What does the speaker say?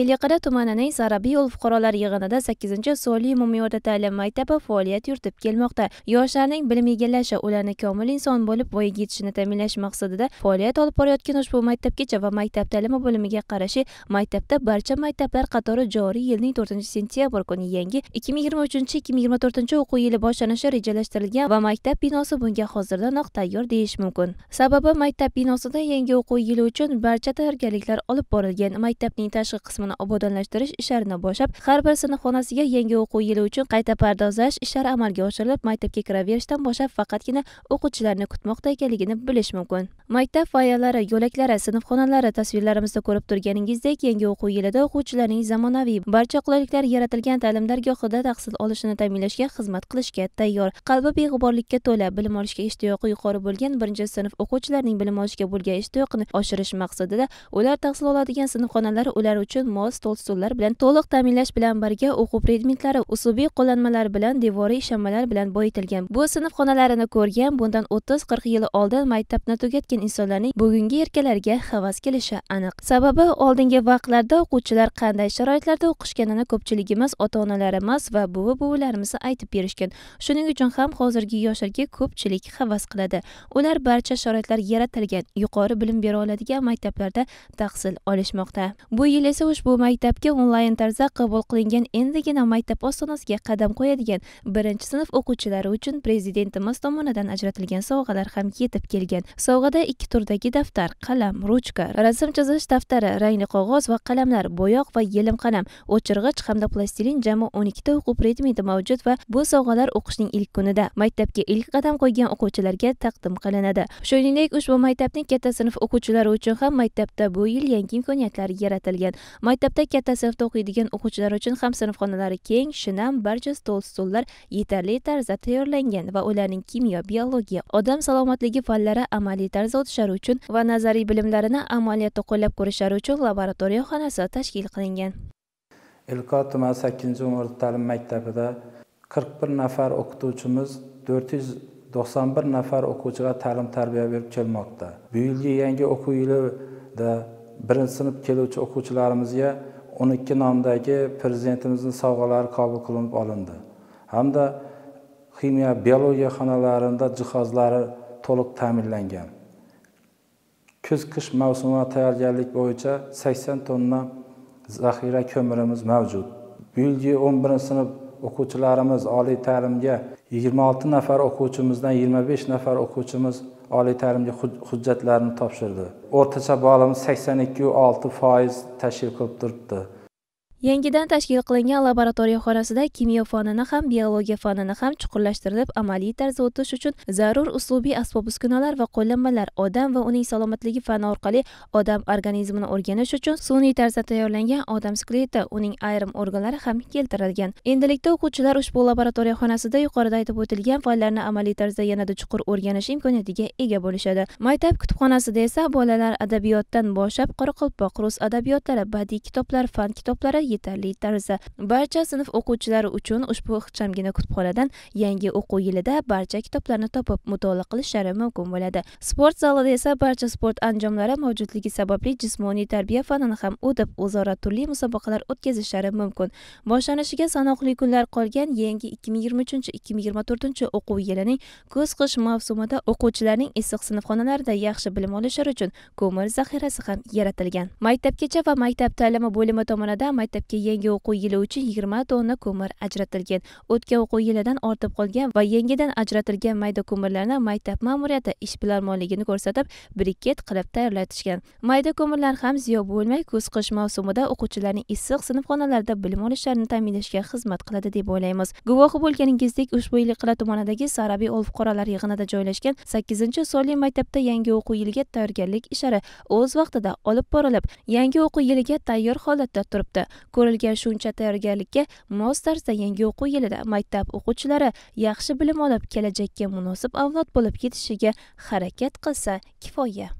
elliqal'a tumanining yo'l fuqarolar yig'inida 8 soliy umumiy o'rta ta'lim maktabi faoliyat yuritib kelmoqda yoshlarning bilim egallashi ularni komil inson bo'lib voyaga yetishini ta'minlash maqsadida faoliyat olib borayotgan ushbu maktabgacha va maktab ta'limi bo'limiga qarashi maktabda barcha maktablar qatori joriy yilning 4 sentyabr kuni yangi 2023-2024 o'quv yili boshlanishi rejalashtirilgan va maktab binosi bunga hozirdanoq tayyor deyish mumkin sababi maktab binosida yangi o'quv yili uchun barcha tayyorgarliklar olib borilgan maktabning tashqi qismi qismini obodonlashtirish ishlarini boshlab har bir sinf xonasiga yangi o'quv yili uchun qayta pardozlash ishlari amalga oshirilib maktabga kiraverishdan boshlab faqatgina o'quvchilarni kutmoqda ekanligini bilish mumkin maktab foyalari yo'laklari sinfxonalari tasvirlarimizda ko'rib turganingizdek yangi o'quv yilida o'quvchilarning zamonaviy barcha qulayliklar yaratilgan ta'lim dargohida tahsil olishini ta'minlashga xizmat qilishga tayyor qalbi beg'uborlikka to'la bilim olishga ishtiyoqi yuqori bo'lgan birinchi sinf o'quvchilarining bilim olishga bo'lgan ishtiyoqini oshirish maqsadida ular tahsil oladigan sinfxonalar ular uchun uchun mos stullar bilan to'liq ta'minlash bilan birga o'quv predmetlari uslubiy qo'llanmalar bilan devoriy ishlanmalar bilan boyitilgan bu sinf xonalarini ko'rgan bundan o'ttiz qirq yil oldin maktabni tugatgan insonlarning bugungi erkalarga havas kelishi aniq sababi oldingi vaqtlarda o'quvchilar qanday sharoitlarda o'qishganini ko'pchiligimiz ota onalarimiz va buvi buvilarimiz aytib berishgan shuning uchun ham hozirgi yoshlarga ko'pchilik havas qiladi ular barcha sharoitlar yaratilgan yuqori bilim bera oladigan maktablarda tahsil olishmoqda bu yil esa ushbu maktabga onlayn tarzda qabul qilingan endigina maktab ostonasiga qadam qo'yadigan birinchi sinf o'quvchilari uchun prezidentimiz tomonidan ajratilgan sovg'alar ham yetib kelgan sovg'ada ikki turdagi daftar qalam ruchka rasm chizish daftari rangli qog'oz va qalamlar bo'yoq va yelim qalam o'chirg'ich hamda plastilin jami o'n ikkita o'quv predmeti mavjud va bu sovg'alar o'qishning ilk kunida maktabga ilk qadam qo'ygan o'quvchilarga taqdim qilinadi shuningdek ushbu maktabning katta sinf o'quvchilari uchun ham maktabda bu yil yangi imkoniyatlar yaratilgan maktabda katta sinfda o'qiydigan o'quvchilar uchun ham sinfxonalari keng shinam barcha stol stullar yetarli tarzda tayyorlangan va ularning kimyo biologiya odam salomatligi fanlari amaliy tarzda o'tishari uchun va nazariy bilimlarini amaliyotda qo'llab ko'rishlari uchun laboratoriya xonasi tashkil qilingan ilko tuman sakkizinchi umr ta'lim maktabida qirq bir nafar o'qituvchimiz to'rt yuz to'qson bir nafar o'quvchiga ta'lim tarbiya berib kelmoqda bu yilgi yangi o'quv yilida birinchi sinf keluvchi o'quvchilarimizga o'n ikki nomdagi prezidentimizni sovg'alari qabul qilinib olindi hamda ximiya biologiya xonalarida jihozlari to'liq ta'minlangan kuz qish mavsumiga tayyorgarlik bo'yicha sakson tonna zaxira ko'mirimiz mavjud bu yilgi o'n birinchi sinf o'quvchilarimiz oliy ta'limga yigirma olti nafar o'quvchimizdan yigirma besh nafar o'quvchimiz oliy ta'limga hujjatlarini topshirdi o'rtacha bolim sakson ikki olti foiz tashkil qilib turibdi yangidan tashkil qilingan laboratoriya xonasida kimyo fonini ham biologiya fonini ham chuqurlashtirilib amaliy tarzda o'tish uchun zarur uslubiy asbob uskunalar va qo'llanmalar odam va uning salomatligi fani orqali odam organizmini o'rganish uchun sun'iy tarzda tayyorlangan odam skeleti uning ayrim organlari ham keltirilgan endilikda o'quvchilar ushbu laboratoriya xonasida yuqorida aytib o'tilgan fanlarni amaliy tarzda yanada chuqur o'rganish imkoniyatiga ega bo'lishadi maktab kutubxonasida esa bolalar adabiyotdan boshlab qoraqalpoq rus adabiyotlari badiiy kitoblar fan kitoblari yetarli tarzda barcha sinf o'quvchilari uchun ushbu ixchamgina kutubxonadan yangi o'quv yilida barcha kitoblarni topib mutolaa qilishlari mumkin bo'ladi sport zalida esa barcha sport anjomlari mavjudligi sababli jismoniy tarbiya fanini ham o'tib o'zaro turli musobaqalar o'tkazishlari mumkin boshlanishiga sanoqli kunlar qolgan yangi ikki ming yigirma uchinchi ikki ming yigirma to'rtinchi o'quv yilining kuz qish mavsumida o'quvchilarning issiq sinfxonalarida yaxshi bilim olishlari uchun ko'mir zaxirasi ham yaratilgan maktabgacha va maktab ta'limi bo'limi tomonidan maktab maktabga yangi o'quv yili uchun yigirma tonna ko'mir ajratilgan o'tgan o'quv yilidan ortib qolgan va yangidan ajratilgan mayda ko'mirlarni maktab ma'muriyati ishbilarmonligini ko'rsatib briket qilib tayyorlatishgan mayda ko'mirlar ham ziyo bo'lmay kuz qish mavsumida o'quvchilarning issiq sinfxonalarida bilim olishlarini ta'minlashga xizmat qiladi deb o'ylaymiz guvohi bo'lganingizdek ushbu yil qila tumanidagi sarabiy ol fuqarolar yig'inida joylashgan sakkizinchi sonli maktabda yangi o'quv yiliga tayyorgarlik ishlari o'z vaqtida olib borilib yangi o'quv yiliga tayyor holatda turibdi ko'rilgan shuncha tayyorgarlikka mos tarzda yangi o'quv yilida maktab o'quvchilari yaxshi bilim olib kelajakka munosib avlod bo'lib ketishiga harakat qilsa kifoya